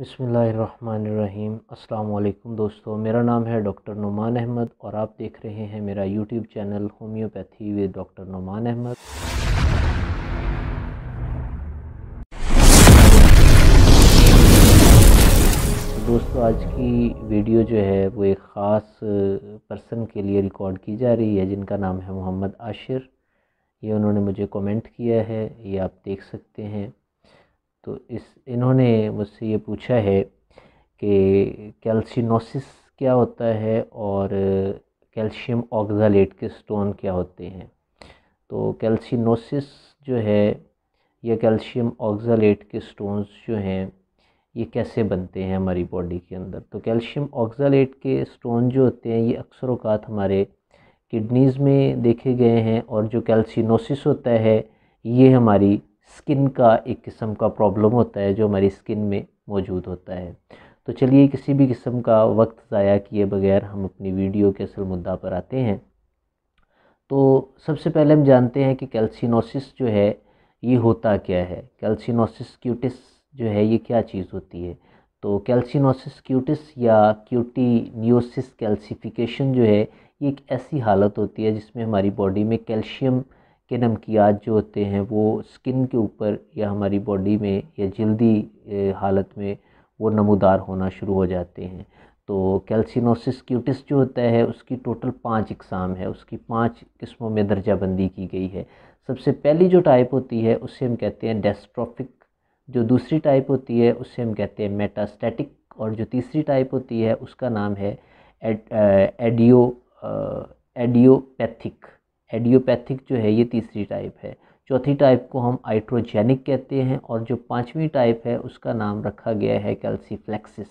बसमीम् अल्लाम दोस्तों मेरा नाम है डॉक्टर नुमान अहमद और आप देख रहे हैं मेरा YouTube channel homeopathy with doctor Numan Ahmed तो दोस्तों आज की वीडियो जो है वो एक ख़ास पर्सन के लिए रिकॉर्ड की जा रही है जिनका नाम है मोहम्मद आशिर ये उन्होंने मुझे कमेंट किया है ये आप देख सकते हैं तो इस इन्होंने मुझसे ये पूछा है कि कैल्सिनोसिस क्या होता है और कैल्शियम ऑक्जालेट के स्टोन क्या होते हैं तो कैल्सिनोसिस जो है या कैल्शियम ऑक्जालेट के स्टोन्स जो हैं ये कैसे बनते हैं हमारी बॉडी के अंदर तो कैल्शियम ऑक्जालेट के स्टोन जो होते हैं ये अक्सर अवकात हमारे किडनीज़ में देखे गए हैं और जो कैल्सिनोसिस होता है ये हमारी स्किन का एक किस्म का प्रॉब्लम होता है जो हमारी स्किन में मौजूद होता है तो चलिए किसी भी किस्म का वक्त ज़ाया किए बगैर हम अपनी वीडियो के असल मुद्दा पर आते हैं तो सबसे पहले हम जानते हैं कि कैल्सिनोसिस जो है ये होता क्या है कैल्सिनोसिस क्यूटिस जो है ये क्या चीज़ होती है तो कैल्सिनोसिस क्यूटिस या क्यूटीनियोसिस कैल्सिफिकेशन जो है ये एक ऐसी हालत होती है जिसमें हमारी बॉडी में कैल्शियम के नमकियात जो होते हैं वो स्किन के ऊपर या हमारी बॉडी में या जल्दी हालत में वो नमोदार होना शुरू हो जाते हैं तो कैल्सिनोसिस क्यूटिस जो होता है उसकी टोटल पाँच इकसाम है उसकी पाँच किस्मों में दर्जाबंदी की गई है सबसे पहली जो टाइप होती है उससे हम कहते हैं डेस्ट्रॉफिक जो दूसरी टाइप होती है उससे हम कहते हैं मेटास्टैटिक और जो तीसरी टाइप होती है उसका नाम है एड, एडियो एडियोपैथिक हेडियोपैथिक जो है ये तीसरी टाइप है चौथी टाइप को हम आइट्रोजेनिक कहते हैं और जो पांचवी टाइप है उसका नाम रखा गया है कैल्सीफ्लेक्सिस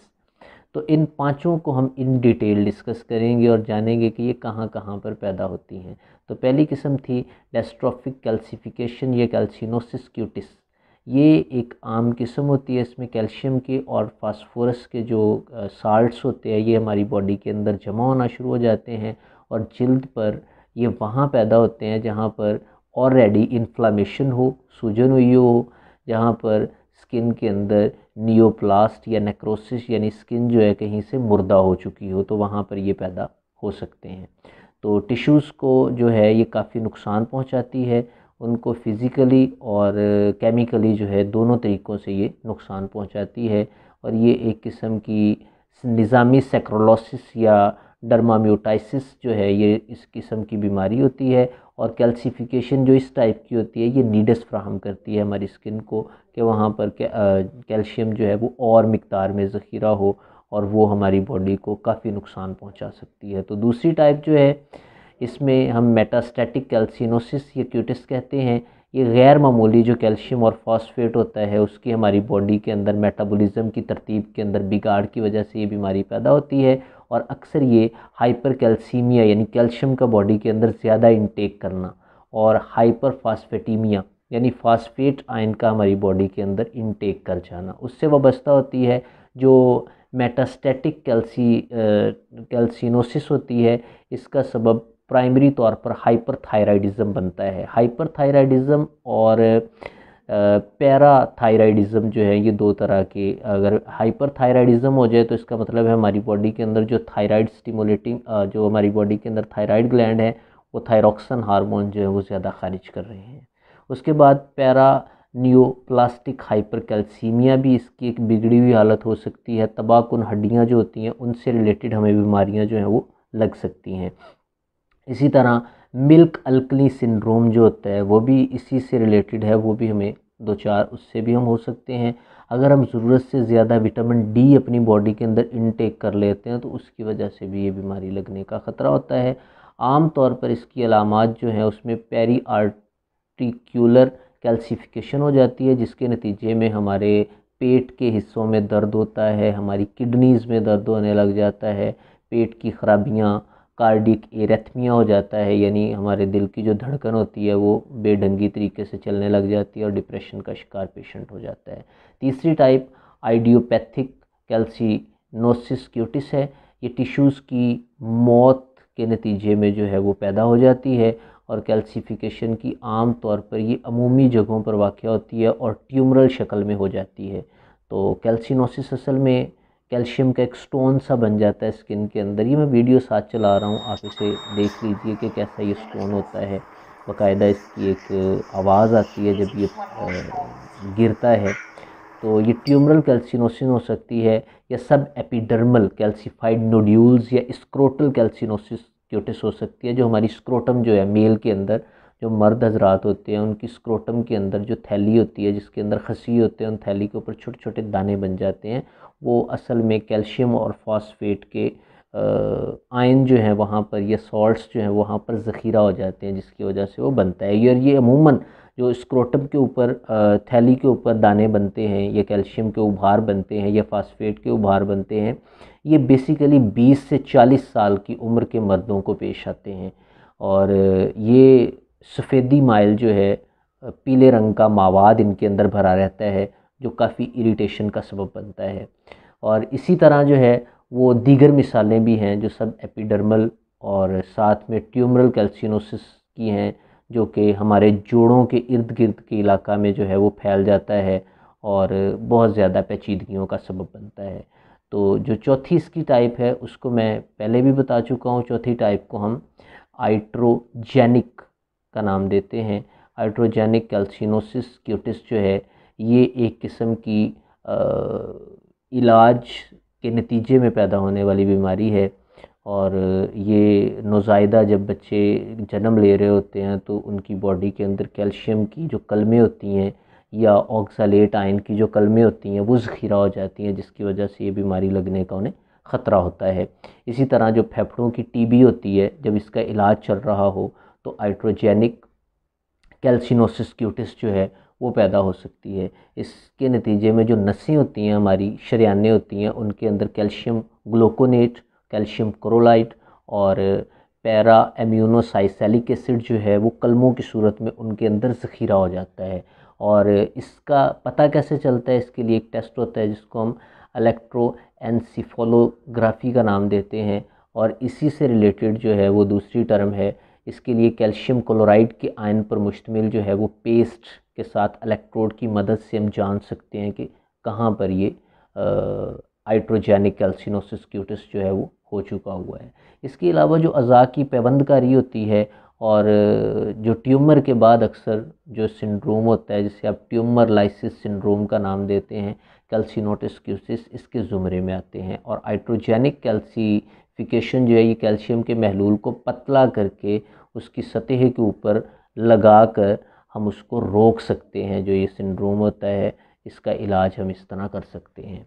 तो इन पांचों को हम इन डिटेल डिस्कस करेंगे और जानेंगे कि ये कहाँ कहाँ पर पैदा होती हैं तो पहली किस्म थी डेस्ट्रोफिक कैल्सिफिकेशन या कैल्सिनोसिस क्यूटिस ये एक आम किस्म होती है इसमें कैल्शियम के और फास्फोरस के जो साल्ट्स होते हैं ये हमारी बॉडी के अंदर जमा होना शुरू हो जाते हैं और जल्द पर ये वहाँ पैदा होते हैं जहाँ पर ऑलरेडी इन्फ्लामेशन हो सूजन हुई हो जहाँ पर स्किन के अंदर नियोप्लास्ट या नेक्रोसिस यानी स्किन जो है कहीं से मुर्दा हो चुकी हो तो वहाँ पर ये पैदा हो सकते हैं तो टिश्यूज़ को जो है ये काफ़ी नुकसान पहुँचाती है उनको फिज़िकली और केमिकली जो है दोनों तरीक़ों से ये नुकसान पहुँचाती है और ये एक किस्म की निज़ामी सेक्रोलोसिस या डर्माम्यूटाइसिस जो है ये इस किस्म की बीमारी होती है और कैल्सिफिकेशन जो इस टाइप की होती है ये नीडस फ्राहम करती है हमारी स्किन को कि वहाँ पर कैल्शियम जो है वो और मकदार में ज़ख़ीरा हो और वो हमारी बॉडी को काफ़ी नुकसान पहुँचा सकती है तो दूसरी टाइप जो है इसमें हम मेटास्टैटिक कैल्सिनोसिस ये क्यूटिस कहते हैं ये गैर मामूली जो कैल्शियम और फॉस्फेट होता है उसकी हमारी बॉडी के अंदर मेटाबॉलिज्म की तरतीब के अंदर बिगाड़ की वजह से ये बीमारी पैदा होती है और अक्सर ये हाइपर कैल्शीमिया यानी कैल्शियम का बॉडी के अंदर ज़्यादा इंटेक करना और हाइपर फास्फेटीमिया यानी फास्फेट आयन का हमारी बॉडी के अंदर इंटेक कर जाना उससे वाबस्ता होती है जो मेटास्टेटिक कैल्सी कैल्सिनोसिस होती है इसका सबब प्राइमरी तौर पर हाइपर थायराइडिज़म बनता है हाइपर थायराइडिज़म और पैराथायराइडिज़म जो है ये दो तरह के अगर हाइपर थायरॉइडिज़म हो जाए तो इसका मतलब है हमारी बॉडी के अंदर जो थायराइड स्टिमुलेटिंग जो हमारी बॉडी के अंदर थायराइड ग्लैंड है वो थायरॉक्सन हार्मोन जो है वो ज़्यादा खारिज कर रहे हैं उसके बाद पैरा न्यूप्लास्टिक हाइपरकैल्सीमिया भी इसकी एक बिगड़ी हुई हालत हो सकती है तबाहकुन हड्डियाँ जो होती हैं उनसे रिलेटेड हमें बीमारियाँ जो हैं वो लग सकती हैं इसी तरह मिल्क अल्कली सिंड्रोम जो होता है वो भी इसी से रिलेटेड है वो भी हमें दो चार उससे भी हम हो सकते हैं अगर हम ज़रूरत से ज़्यादा विटामिन डी अपनी बॉडी के अंदर इनटेक कर लेते हैं तो उसकी वजह से भी ये बीमारी लगने का ख़तरा होता है आम तौर पर इसकी अलामत जो हैं उसमें पैरी आर्टिक्यूलर कैल्सिफिकेशन हो जाती है जिसके नतीजे में हमारे पेट के हिस्सों में दर्द होता है हमारी किडनीज़ में दर्द होने लग जाता है पेट की खराबियाँ कार्डिक एरेथमिया हो जाता है यानी हमारे दिल की जो धड़कन होती है वो बेढंगी तरीके से चलने लग जाती है और डिप्रेशन का शिकार पेशेंट हो जाता है तीसरी टाइप आइडियोपैथिक कैल्सीनोसिस क्यूटिस है ये टिश्यूज़ की मौत के नतीजे में जो है वो पैदा हो जाती है और कैल्सिफिकेशन की आम तौर पर ये अमूमी जगहों पर वाक़ होती है और ट्यूमरल शक्ल में हो जाती है तो कैल्सिनोसिस असल में कैल्शियम का एक स्टोन सा बन जाता है स्किन के अंदर ये मैं वीडियो साथ चला रहा हूँ आप इसे देख लीजिए कि कैसा ये स्टोन होता है बाकायदा इसकी एक आवाज़ आती है जब ये गिरता है तो ये ट्यूमरल कैल्सिनोसिन हो सकती है या सब एपिडर्मल कैल्सीफाइड नोड्यूल्स या स्क्रोटल कैल्सिनोसिस क्यूटिस हो सकती है जो हमारी स्क्रोटम जो है मेल के अंदर जो मर्द हजरात होते हैं उनकी स्क्रोटम के अंदर जो थैली होती है जिसके अंदर खसी होते हैं उन थैली के ऊपर छोटे छोटे दाने बन जाते हैं वो असल में कैल्शियम और फॉस्फेट के आयन जो हैं वहाँ पर या सॉल्ट्स जो हैं वहाँ पर ज़ख़ीरा हो जाते हैं जिसकी वजह से वो बनता है और ये अमूमन जो स्क्रोटम के ऊपर थैली के ऊपर दाने बनते हैं या कैल्शियम के उभार बनते हैं या फास्फेट के उभार बनते हैं ये बेसिकली 20 से 40 साल की उम्र के मर्दों को पेश आते हैं और ये सफ़ेदी माइल जो है पीले रंग का मावाद इनके अंदर भरा रहता है जो काफ़ी इरिटेशन का सबब बनता है और इसी तरह जो है वो दीगर मिसालें भी हैं जो सब एपिडर्मल और साथ में ट्यूमरल कैल्सिनोसिस की हैं जो कि हमारे जोड़ों के इर्द गिर्द के इलाका में जो है वो फैल जाता है और बहुत ज़्यादा पेचीदगियों का सबब बनता है तो जो चौथी इसकी टाइप है उसको मैं पहले भी बता चुका हूँ चौथी टाइप को हम आइट्रोजेनिक का नाम देते हैं आइट्रोजेनिक कैल्सिनोसिस क्यूटिस जो है ये एक किस्म की आ, इलाज के नतीजे में पैदा होने वाली बीमारी है और ये नोज़ायदा जब बच्चे जन्म ले रहे होते हैं तो उनकी बॉडी के अंदर कैल्शियम की जो कलमें होती हैं या ऑक्सालेट आयन की जो कलमें होती हैं वो ज़खीरा हो जाती हैं जिसकी वजह से ये बीमारी लगने का उन्हें ख़तरा होता है इसी तरह जो फेफड़ों की टीबी होती है जब इसका इलाज चल रहा हो तो आइट्रोजेनिक कैल्सिनोसिस क्यूटिस जो है वो पैदा हो सकती है इसके नतीजे में जो नसें होती हैं हमारी शरियाने होती हैं उनके अंदर कैल्शियम ग्लूकोनेट कैल्शियम क्रोलाइट और पैरा एम्यूनोसाइसैलिक एसिड जो है वो कलमों की सूरत में उनके अंदर ज़खीरा हो जाता है और इसका पता कैसे चलता है इसके लिए एक टेस्ट होता है जिसको हम अलेक्ट्रो एनसीफोलोग्राफी का नाम देते हैं और इसी से रिलेटेड जो है वो दूसरी टर्म है इसके लिए कैल्शियम क्लोराइड के आयन पर मुश्तमिल जो है वो पेस्ट के साथ इलेक्ट्रोड की मदद से हम जान सकते हैं कि कहाँ पर ये आइट्रोजेनिक कैल्सिनोसिस क्यूटिस जो है वो हो चुका हुआ है इसके अलावा जो अज़ा की पैबंदकारी होती है और जो ट्यूमर के बाद अक्सर जो सिंड्रोम होता है जिसे आप ट्यूमर लाइसिस सिंड्रोम का नाम देते हैं कैल्सिनोटिस क्यूसिस इसके ज़ुमरे में आते हैं और आइट्रोजेनिक कैल्सी फिकेशन जो है ये कैल्शियम के महलूल को पतला करके उसकी सतह के ऊपर लगा कर हम उसको रोक सकते हैं जो ये सिंड्रोम होता है इसका इलाज हम इस तरह कर सकते हैं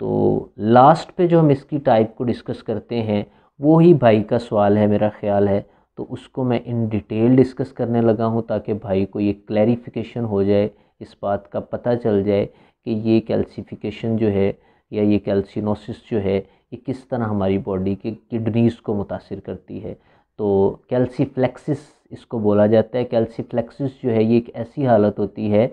तो लास्ट पे जो हम इसकी टाइप को डिस्कस करते हैं वो ही भाई का सवाल है मेरा ख्याल है तो उसको मैं इन डिटेल डिस्कस करने लगा हूँ ताकि भाई को ये क्लैरिफिकेशन हो जाए इस बात का पता चल जाए कि ये कैल्सीफिकेशन जो है या ये कैल्सिनोसिस जो है कि किस तरह हमारी बॉडी के किडनीज़ को मुतासर करती है तो कैल्सीफ्लेक्सिस इसको बोला जाता है कैल्सीफ्लेक्सिस जो है ये एक ऐसी हालत होती है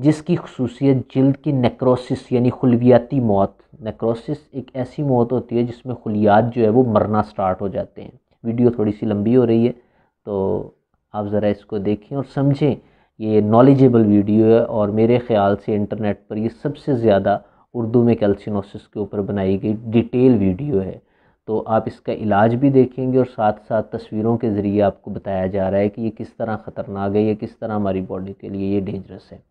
जिसकी खसूसियत जल्द की नेक्रोसिस यानी खुलवियाती मौत नेक्रोसिस एक ऐसी मौत होती है जिसमें खुलियात जो है वो मरना स्टार्ट हो जाते हैं वीडियो थोड़ी सी लंबी हो रही है तो आप ज़रा इसको देखें और समझें ये नॉलेजेबल वीडियो है और मेरे ख़्याल से इंटरनेट पर ये सबसे ज़्यादा उर्दू में कैल्सिनोसिस के ऊपर बनाई गई डिटेल वीडियो है तो आप इसका इलाज भी देखेंगे और साथ साथ तस्वीरों के ज़रिए आपको बताया जा रहा है कि ये किस तरह ख़तरनाक है ये किस तरह हमारी बॉडी के लिए ये डेंजरस है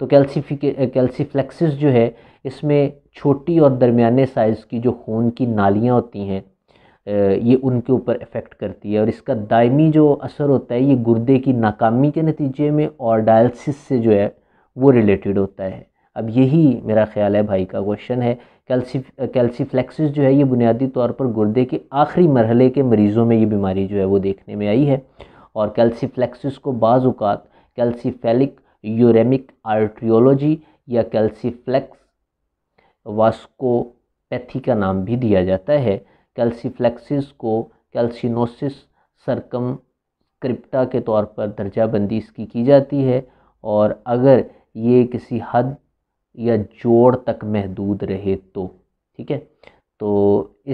तो कैल्सीफिके कैल्सीफ्लेक्सिस जो है इसमें छोटी और दरमियाने साइज़ की जो खून की नालियाँ होती हैं ये उनके ऊपर इफ़ेक्ट करती है और इसका दायमी जो असर होता है ये गुर्दे की नाकामी के नतीजे में और डायलिसिस से जो है वो रिलेटेड होता है अब यही मेरा ख्याल है भाई का क्वेश्चन है कैल्सी कैल्सीफ्लेक्सिस जो है ये बुनियादी तौर पर गुर्दे के आखिरी मरहले के मरीज़ों में ये बीमारी जो है वो देखने में आई है और कैल्सीफ्लेक्सिस को बाज़ात कैल्सीफेलिक यूरेमिक आर्ट्रियोलॉजी या कैल्सीफ्लैक्स वास्कोपैथी का नाम भी दिया जाता है कैल्सीफ्लेक्सिस को कैल्सिनोसिस सरकम क्रिप्टा के तौर पर दर्जाबंदी इसकी की जाती है और अगर ये किसी हद या जोड़ तक महदूद रहे तो ठीक है तो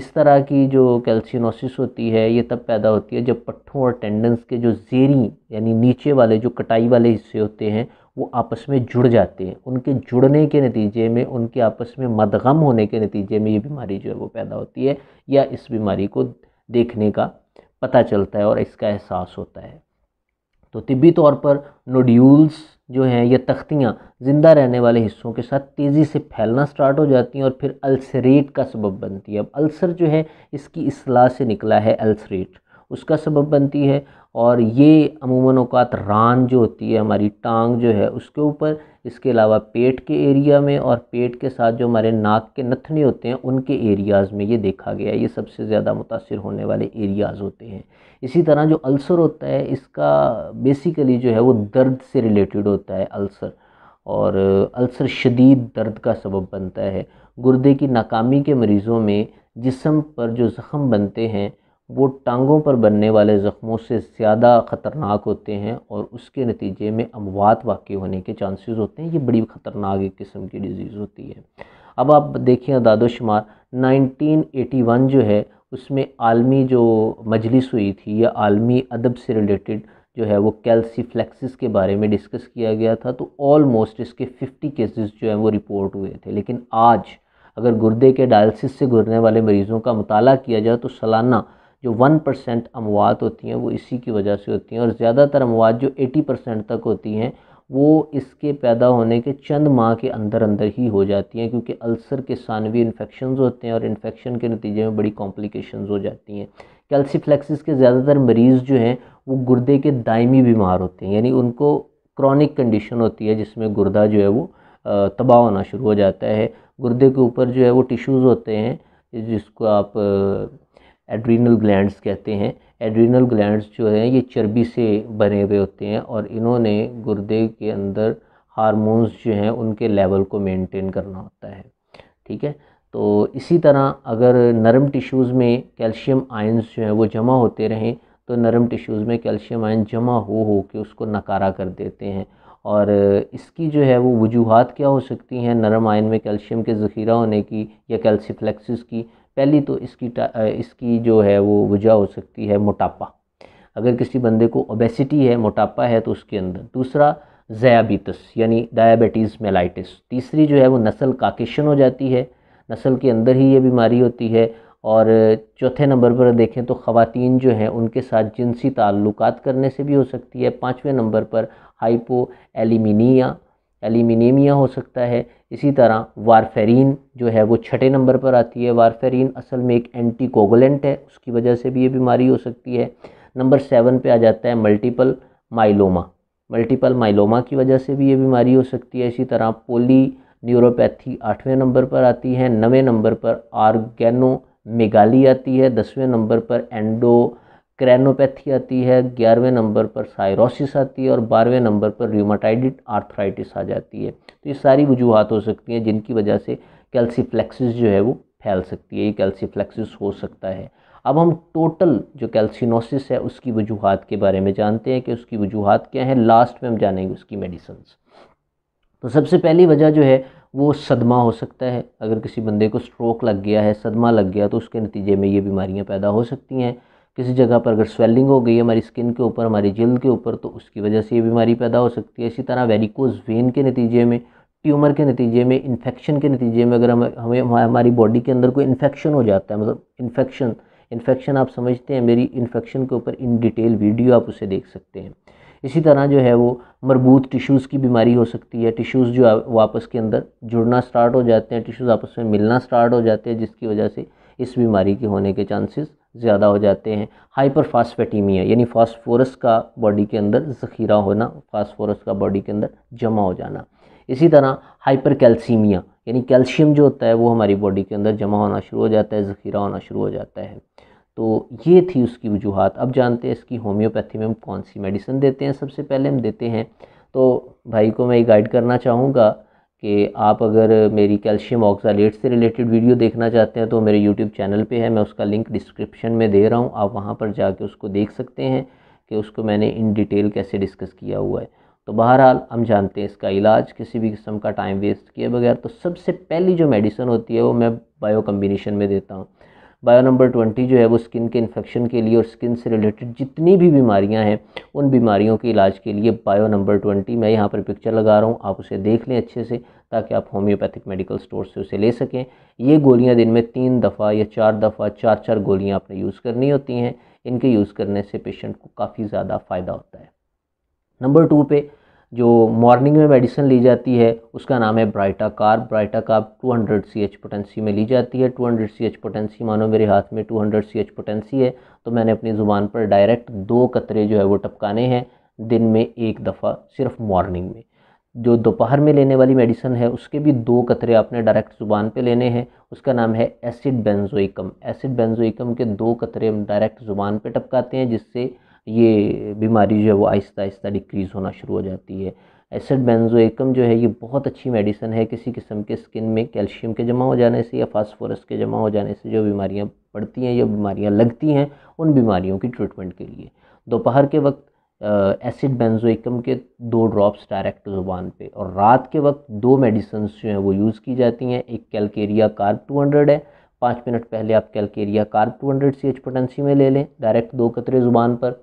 इस तरह की जो कैल्सिनोसिस होती है ये तब पैदा होती है जब पट्ठों और टेंडन्स के जो जेरी यानी नीचे वाले जो कटाई वाले हिस्से होते हैं वो आपस में जुड़ जाते हैं उनके जुड़ने के नतीजे में उनके आपस में मदगम होने के नतीजे में ये बीमारी जो है वो पैदा होती है या इस बीमारी को देखने का पता चलता है और इसका एहसास होता है तो तिबी तौर पर नोड्यूल्स जो हैं या तख्तियाँ ज़िंदा रहने वाले हिस्सों के साथ तेज़ी से फैलना स्टार्ट हो जाती हैं और फिर अल्सरेट का सबब बनती है अब अल्सर जो है इसकी असलाह से निकला है अल्सरेट उसका सबब बनती है और ये अमूमन अवकात रान जो होती है हमारी टांग जो है उसके ऊपर इसके अलावा पेट के एरिया में और पेट के साथ जो हमारे नाक के नथने होते हैं उनके एरियाज़ में ये देखा गया है ये सबसे ज़्यादा मुतासर होने वाले एरियाज़ होते हैं इसी तरह जो अल्सर होता है इसका बेसिकली जो है वो दर्द से रिलेटेड होता है अल्सर और अल्सर शदीद दर्द का सबब बनता है गुर्दे की नाकामी के मरीज़ों में जिसम पर जो ज़ख़म बनते हैं वो टांगों पर बनने वाले ज़ख्मों से ज़्यादा ख़तरनाक होते हैं और उसके नतीजे में अमवात वाक़ होने के चांसेस होते हैं ये बड़ी ख़तरनाक एक किस्म की डिज़ीज़ होती है अब आप देखें दादो शुमार 1981 जो है उसमें आलमी जो मजलिस हुई थी या आलमी अदब से रिलेटेड जो है वो कैल्सीफ्लेक्सिस के बारे में डिस्कस किया गया था तो ऑलमोस्ट इसके फिफ्टी केसेस जो हैं वो रिपोर्ट हुए थे लेकिन आज अगर गुर्दे के डायलिसिस से गुजरने वाले मरीज़ों का मताल किया जाए तो सालाना जो वन परसेंट अमवात होती हैं वो इसी की वजह से होती हैं और ज़्यादातर अमवात जो एटी परसेंट तक होती हैं वो इसके पैदा होने के चंद माह के अंदर अंदर ही हो जाती हैं क्योंकि अल्सर के सानवी इन्फेक्शन होते हैं और इन्फेक्शन के नतीजे में बड़ी कॉम्प्लिकेशन हो जाती हैं कैल्सीफ्लेक्सिस के ज़्यादातर मरीज़ जो हैं वो गुर्दे के दायमी बीमार होते हैं यानी उनको क्रॉनिक कंडीशन होती है जिसमें गुर्दा जो है वो तबाह होना शुरू हो जाता है गुर्दे के ऊपर जो है वो टिश्यूज़ होते हैं जिसको आप एड्रीनल ग्लैंड्स कहते हैं एड्रीनल ग्लैंड्स जो हैं ये चर्बी से बने हुए होते हैं और इन्होंने गुर्दे के अंदर हारमोन्स जो हैं उनके लेवल को मेनटेन करना होता है ठीक है तो इसी तरह अगर नरम टिश्यूज़ में कैल्शियम आयन्स जो हैं वो जमा होते रहें तो नरम टिश्यूज़ में कैल्शियम आयन जमा हो हो के उसको नकारा कर देते हैं और इसकी जो है वो वजूहत क्या हो सकती हैं नरम आयन में कैल्शियम के ज़ख़ीरा होने की या कैल्सीफ्लेक्सिस की पहली तो इसकी इसकी जो है वो वजह हो सकती है मोटापा अगर किसी बंदे को ओबेसिटी है मोटापा है तो उसके अंदर दूसरा ज़याबीतस यानी डायबिटीज़ मेलाइटिस तीसरी जो है वो नस्ल काकेशन हो जाती है नस्ल के अंदर ही ये बीमारी होती है और चौथे नंबर पर देखें तो ख़वान जो हैं उनके साथ जिनसी ताल्लुक़ करने से भी हो सकती है पाँचवें नंबर पर हाइपो एलिमिनिया एलिमिनीमिया हो सकता है इसी तरह वारफेरिन जो है वो छठे नंबर पर आती है वारफेरिन असल में एक एंटी कोगोलेंट है उसकी वजह से भी ये बीमारी हो सकती है नंबर सेवन पे आ जाता है मल्टीपल माइलोमा मल्टीपल माइलोमा की वजह से भी ये बीमारी हो सकती है इसी तरह पोली न्यूरोपैथी आठवें नंबर पर आती है नवें नंबर पर आर्गेनो मेगाली आती है दसवें नंबर पर एंडो क्रैनोपैथी आती है ग्यारहवें नंबर पर साइरोसिस आती है और बारहवें नंबर पर र्यूमाटाइडिट आर्थराइटिस आ जाती है तो ये सारी वजूहत हो सकती हैं जिनकी वजह से कैल्सीफ्लेक्सिस जो है वो फैल सकती है ये कैल्सीफ्लेक्सिस हो सकता है अब हम टोटल जो कैल्सिनोसिस है उसकी वजूहत के बारे में जानते हैं कि उसकी वजूहत क्या है लास्ट में हम जानेंगे उसकी मेडिसन्स तो सबसे पहली वजह जो है वो सदमा हो सकता है अगर किसी बंदे को स्ट्रोक लग गया है सदमा लग गया तो उसके नतीजे में ये बीमारियाँ पैदा हो सकती हैं किसी जगह पर अगर स्वेलिंग हो गई हमारी स्किन के ऊपर हमारी जल्द के ऊपर तो उसकी वजह से ये बीमारी पैदा हो सकती है इसी तरह वेरिकोज वेन के नतीजे में ट्यूमर के नतीजे में इन्फेक्शन के नतीजे में अगर हमें हमारी बॉडी के अंदर कोई इन्फेक्शन हो जाता है मतलब इन्फेक्शन इन्फेक्शन आप समझते हैं मेरी इन्फेक्शन के ऊपर इन डिटेल वीडियो आप उसे देख सकते हैं इसी तरह जो है वो मरबूत टिश्यूज़ की बीमारी हो सकती है टिश्यूज़ जो वापस के अंदर जुड़ना स्टार्ट हो जाते हैं टिश्यूज़ आपस में मिलना स्टार्ट हो जाते हैं जिसकी वजह से इस बीमारी के होने के चांसेस ज़्यादा हो जाते हैं हाइपर फास्फेटीमिया यानी फास्फोरस का बॉडी के अंदर ज़खीरा होना फास्फोरस का बॉडी के अंदर जमा हो जाना इसी तरह हाइपर कैल्सीमिया यानी कैल्शियम जो होता है वो हमारी बॉडी के अंदर जमा होना शुरू हो जाता है ज़खीरा होना शुरू हो जाता है तो ये थी उसकी वजूहत अब जानते हैं इसकी होम्योपैथी में हम कौन सी मेडिसिन देते हैं सबसे पहले हम देते हैं तो भाई को मैं ये गाइड करना चाहूँगा कि आप अगर मेरी कैल्शियम ऑक्सालेट से रिलेटेड वीडियो देखना चाहते हैं तो मेरे यूट्यूब चैनल पे है मैं उसका लिंक डिस्क्रिप्शन में दे रहा हूँ आप वहाँ पर जाके उसको देख सकते हैं कि उसको मैंने इन डिटेल कैसे डिस्कस किया हुआ है तो बहरहाल हम जानते हैं इसका इलाज किसी भी किस्म का टाइम वेस्ट किए बगैर तो सबसे पहली जो मेडिसन होती है वो मैं बायो कम्बिनेशन में देता हूँ बायो नंबर ट्वेंटी जो है वो स्किन के इन्फेक्शन के लिए और स्किन से रिलेटेड जितनी भी बीमारियां हैं उन बीमारियों के इलाज के लिए बायो नंबर ट्वेंटी मैं यहाँ पर पिक्चर लगा रहा हूँ आप उसे देख लें अच्छे से ताकि आप होम्योपैथिक मेडिकल स्टोर से उसे ले सकें ये गोलियाँ दिन में तीन दफ़ा या चार दफ़ा चार चार गोलियाँ आपने यूज़ करनी होती हैं इनके यूज़ करने से पेशेंट को काफ़ी ज़्यादा फ़ायदा होता है नंबर टू पर जो मॉर्निंग में मेडिसिन ली जाती है उसका नाम है baryta carb baryta carb 200 C H potency में ली जाती है 200 सी एच पोटेंसी मानो मेरे हाथ में 200 सी एच पोटेंसी है तो मैंने अपनी ज़ुबान पर डायरेक्ट दो कतरे जो है वो टपकाने हैं दिन में एक दफ़ा सिर्फ मॉर्निंग में जो दोपहर में लेने वाली मेडिसिन है उसके भी दो कतरे आपने डायरेक्ट ज़ुबान पे लेने हैं उसका नाम है एसिड बेंजोइकम एसिड बेंजोइकम के दो कतरे हम डायरेक्ट ज़ुबान पे टपकाते हैं जिससे ये बीमारी जो है वो आहिस्ता आहिस्ता डिक्रीज़ होना शुरू हो जाती है एसिड बेंजोएकम जो है ये बहुत अच्छी मेडिसन है किसी किस्म के स्किन में कैल्शियम के जमा हो जाने से या फास्फोरस के जमा हो जाने से जो बीमारियाँ पड़ती हैं या बीमारियाँ लगती हैं उन बीमारियों की ट्रीटमेंट के लिए दोपहर के वक्त एसिड बेंजोइकम के दो ड्रॉप्स डायरेक्ट ज़ुबान पे और रात के वक्त दो मेडिसन जो हैं वो यूज़ की जाती हैं एक कैलकेरिया कार्ब टू हंड्रेड है पाँच मिनट पहले आप calcarea carb two hundred C H potency में ले लें डायरेक्ट दो कतरे ज़ुबान पर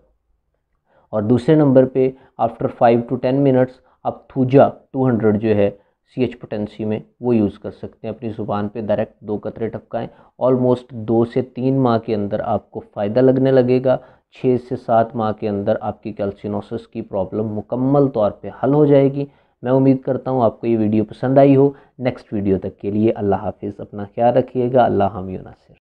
और दूसरे नंबर पे after five to ten minutes आप थूजा टू हंड्रेड जो है सी एच पोटेंसी में वो यूज़ कर सकते हैं अपनी ज़ुबान पे डायरेक्ट दो कतरे टपकाएं ऑलमोस्ट दो से तीन माह के अंदर आपको फ़ायदा लगने लगेगा छः से सात माह के अंदर आपकी कैल्सिनोसिस की प्रॉब्लम मुकम्मल तौर पर हल हो जाएगी मैं उम्मीद करता हूँ आपको ये वीडियो पसंद आई हो नेक्स्ट वीडियो तक के लिए अल्लाह हाफिज़ अपना ख्याल रखिएगा अल्लाह हामी नासिर